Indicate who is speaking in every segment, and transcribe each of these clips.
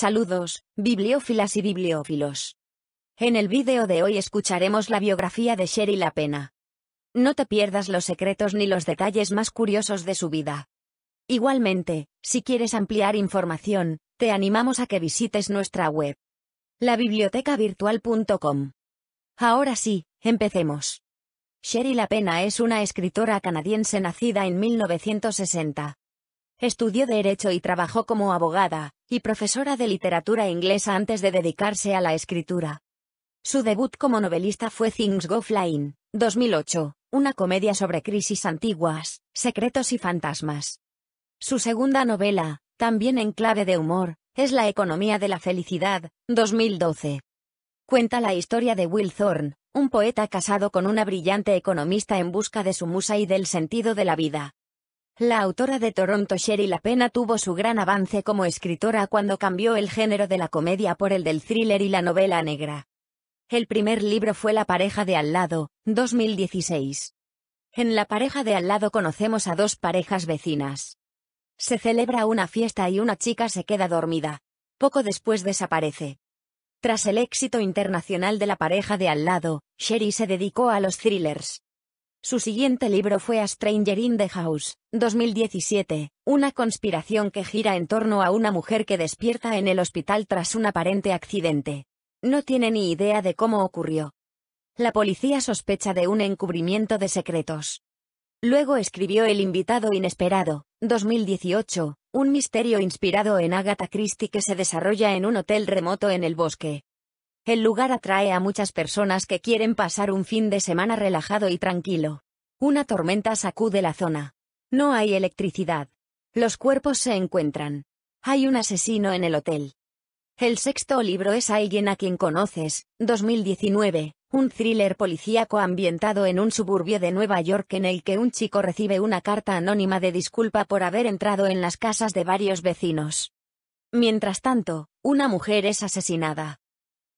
Speaker 1: Saludos, bibliófilas y bibliófilos. En el vídeo de hoy escucharemos la biografía de Sherry Lapena. No te pierdas los secretos ni los detalles más curiosos de su vida. Igualmente, si quieres ampliar información, te animamos a que visites nuestra web. labibliotecavirtual.com. Ahora sí, empecemos. Sherry Lapena es una escritora canadiense nacida en 1960. Estudió Derecho y trabajó como abogada, y profesora de literatura inglesa antes de dedicarse a la escritura. Su debut como novelista fue Things Go Flying, 2008, una comedia sobre crisis antiguas, secretos y fantasmas. Su segunda novela, también en clave de humor, es La economía de la felicidad, 2012. Cuenta la historia de Will Thorne, un poeta casado con una brillante economista en busca de su musa y del sentido de la vida. La autora de Toronto Sherry Lapena tuvo su gran avance como escritora cuando cambió el género de la comedia por el del thriller y la novela negra. El primer libro fue La pareja de al lado, 2016. En La pareja de al lado conocemos a dos parejas vecinas. Se celebra una fiesta y una chica se queda dormida. Poco después desaparece. Tras el éxito internacional de La pareja de al lado, Sherry se dedicó a los thrillers. Su siguiente libro fue A Stranger in the House, 2017, una conspiración que gira en torno a una mujer que despierta en el hospital tras un aparente accidente. No tiene ni idea de cómo ocurrió. La policía sospecha de un encubrimiento de secretos. Luego escribió El invitado inesperado, 2018, un misterio inspirado en Agatha Christie que se desarrolla en un hotel remoto en el bosque. El lugar atrae a muchas personas que quieren pasar un fin de semana relajado y tranquilo. Una tormenta sacude la zona. No hay electricidad. Los cuerpos se encuentran. Hay un asesino en el hotel. El sexto libro es Alguien a quien conoces, 2019, un thriller policíaco ambientado en un suburbio de Nueva York en el que un chico recibe una carta anónima de disculpa por haber entrado en las casas de varios vecinos. Mientras tanto, una mujer es asesinada.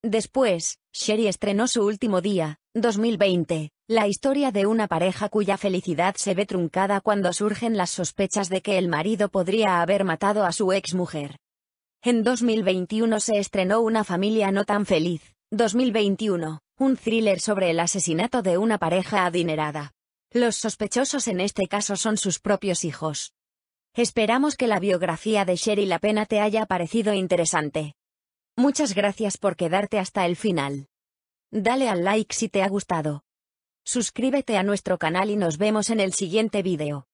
Speaker 1: Después, Sherry estrenó su último día, 2020, la historia de una pareja cuya felicidad se ve truncada cuando surgen las sospechas de que el marido podría haber matado a su exmujer. En 2021 se estrenó Una familia no tan feliz, 2021, un thriller sobre el asesinato de una pareja adinerada. Los sospechosos en este caso son sus propios hijos. Esperamos que la biografía de Sherry La Pena te haya parecido interesante. Muchas gracias por quedarte hasta el final. Dale al like si te ha gustado. Suscríbete a nuestro canal y nos vemos en el siguiente video.